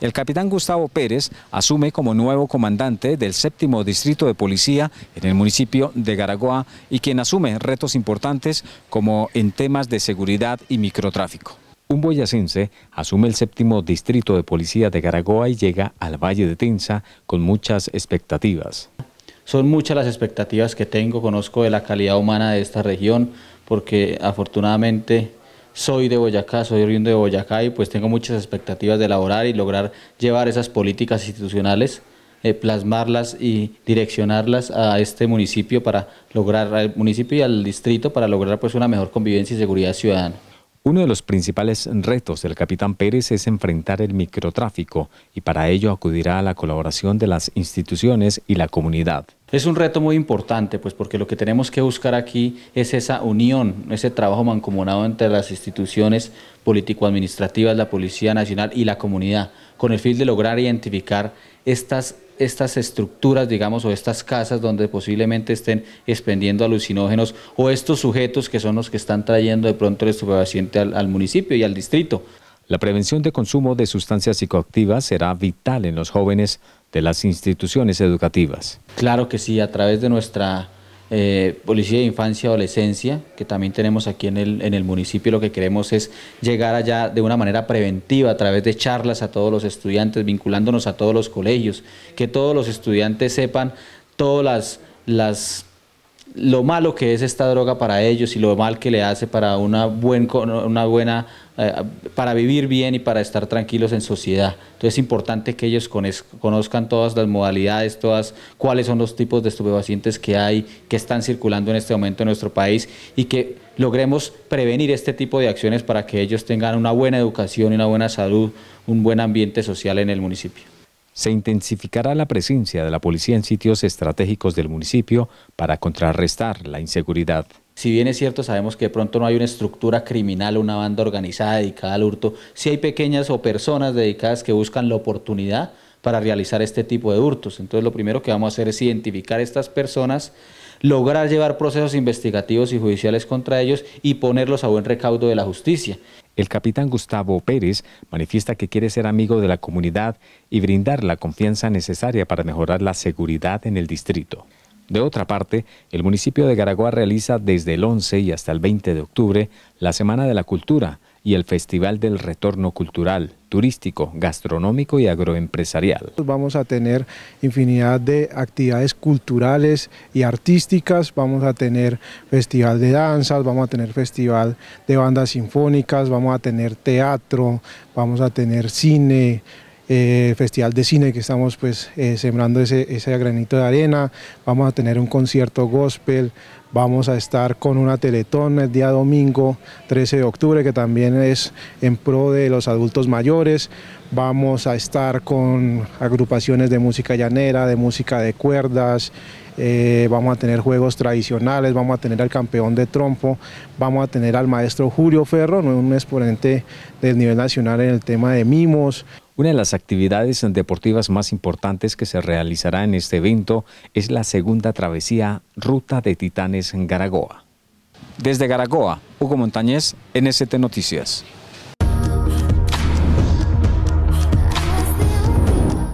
El capitán Gustavo Pérez asume como nuevo comandante del séptimo distrito de policía en el municipio de Garagoa y quien asume retos importantes como en temas de seguridad y microtráfico. Un boyacense asume el séptimo distrito de policía de Garagoa y llega al Valle de Tensa con muchas expectativas. Son muchas las expectativas que tengo, conozco de la calidad humana de esta región, porque afortunadamente soy de Boyacá, soy oriundo de Boyacá y pues tengo muchas expectativas de elaborar y lograr llevar esas políticas institucionales, eh, plasmarlas y direccionarlas a este municipio para lograr, al municipio y al distrito para lograr pues una mejor convivencia y seguridad ciudadana. Uno de los principales retos del capitán Pérez es enfrentar el microtráfico y para ello acudirá a la colaboración de las instituciones y la comunidad. Es un reto muy importante, pues porque lo que tenemos que buscar aquí es esa unión, ese trabajo mancomunado entre las instituciones político-administrativas, la Policía Nacional y la comunidad, con el fin de lograr identificar estas estas estructuras, digamos, o estas casas donde posiblemente estén expendiendo alucinógenos o estos sujetos que son los que están trayendo de pronto el estupefaciente al, al municipio y al distrito. La prevención de consumo de sustancias psicoactivas será vital en los jóvenes de las instituciones educativas. Claro que sí, a través de nuestra eh, policía de Infancia y Adolescencia, que también tenemos aquí en el, en el municipio. Lo que queremos es llegar allá de una manera preventiva, a través de charlas a todos los estudiantes, vinculándonos a todos los colegios, que todos los estudiantes sepan todas las, las lo malo que es esta droga para ellos y lo mal que le hace para una, buen, una buena, eh, para vivir bien y para estar tranquilos en sociedad. Entonces es importante que ellos conozcan todas las modalidades, todas cuáles son los tipos de estupefacientes que hay, que están circulando en este momento en nuestro país y que logremos prevenir este tipo de acciones para que ellos tengan una buena educación, y una buena salud, un buen ambiente social en el municipio se intensificará la presencia de la policía en sitios estratégicos del municipio para contrarrestar la inseguridad. Si bien es cierto, sabemos que de pronto no hay una estructura criminal, una banda organizada dedicada al hurto, si hay pequeñas o personas dedicadas que buscan la oportunidad para realizar este tipo de hurtos. Entonces lo primero que vamos a hacer es identificar a estas personas, lograr llevar procesos investigativos y judiciales contra ellos y ponerlos a buen recaudo de la justicia el capitán Gustavo Pérez manifiesta que quiere ser amigo de la comunidad y brindar la confianza necesaria para mejorar la seguridad en el distrito. De otra parte, el municipio de Garagua realiza desde el 11 y hasta el 20 de octubre la Semana de la Cultura, y el Festival del Retorno Cultural, Turístico, Gastronómico y Agroempresarial. Vamos a tener infinidad de actividades culturales y artísticas, vamos a tener festival de danzas, vamos a tener festival de bandas sinfónicas, vamos a tener teatro, vamos a tener cine, eh, festival de cine que estamos pues eh, sembrando ese, ese, granito de arena, vamos a tener un concierto gospel, Vamos a estar con una teletón el día domingo 13 de octubre, que también es en pro de los adultos mayores. Vamos a estar con agrupaciones de música llanera, de música de cuerdas, eh, vamos a tener juegos tradicionales, vamos a tener al campeón de trompo, vamos a tener al maestro Julio Ferro, un exponente del nivel nacional en el tema de mimos. Una de las actividades deportivas más importantes que se realizará en este evento es la segunda travesía Ruta de Titanes en Garagoa. Desde Garagoa, Hugo Montañez, NST Noticias.